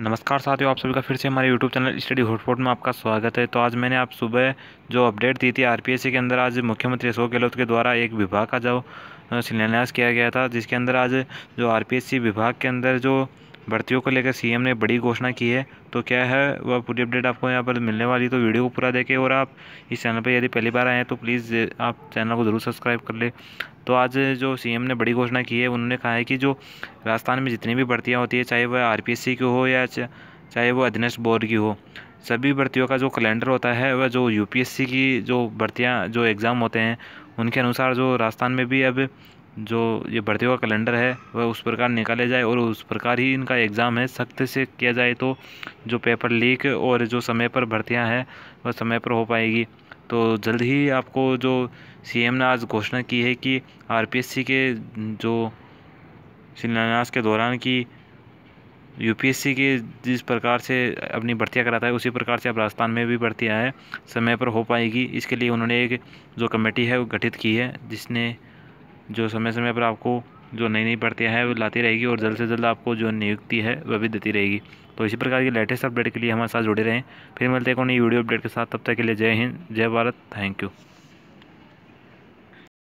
नमस्कार साथियों आप सभी का फिर से हमारे यूट्यूब चैनल स्टडी हॉटस्पॉट में आपका स्वागत है तो आज मैंने आप सुबह जो अपडेट दी थी आरपीएससी के अंदर आज मुख्यमंत्री अशोक गहलोत के द्वारा एक विभाग का जो शिलान्यास किया गया था जिसके अंदर आज जो आर विभाग के अंदर जो भर्तियों को लेकर सीएम ने बड़ी घोषणा की है तो क्या है वह पूरी अपडेट आपको यहाँ पर मिलने वाली तो वीडियो को पूरा देखें और आप इस चैनल पर यदि पहली बार आए हैं तो प्लीज़ आप चैनल को ज़रूर सब्सक्राइब कर ले तो आज जो सीएम ने बड़ी घोषणा की है उन्होंने कहा है कि जो राजस्थान में जितनी भी भर्तियाँ होती है चाहे वह आर की हो या चाहे वो अधीनस्थ बोर्ड की हो सभी भर्तियों का जो कैलेंडर होता है वह जो यूपीएससी की जो भर्तियाँ जो एग्ज़ाम होते हैं उनके अनुसार जो राजस्थान में भी अब जो ये भर्ती का कैलेंडर है वह उस प्रकार निकाले जाए और उस प्रकार ही इनका एग्ज़ाम है सख्त से किया जाए तो जो पेपर लीक और जो समय पर भर्तियां हैं वह समय पर हो पाएगी तो जल्द ही आपको जो सीएम ने आज घोषणा की है कि आरपीएससी के जो शिलान्यास के दौरान की यूपीएससी के जिस प्रकार से अपनी भर्तियाँ कराता है उसी प्रकार से अब राजस्थान में भी भर्तियाँ हैं समय पर हो पाएगी इसके लिए उन्होंने एक जो कमेटी है वो गठित की है जिसने जो समय समय पर आपको जो नई नई भर्तियाँ हैं वो लाती रहेगी और जल्द से जल्द आपको जो नियुक्ति है वह भी देती रहेगी तो इसी प्रकार की लेटेस्ट अपडेट के लिए हमारे साथ जुड़े रहें फिर मिलते हैं एक नई वीडियो अपडेट के साथ तब तक के लिए जय हिंद जय भारत थैंक यू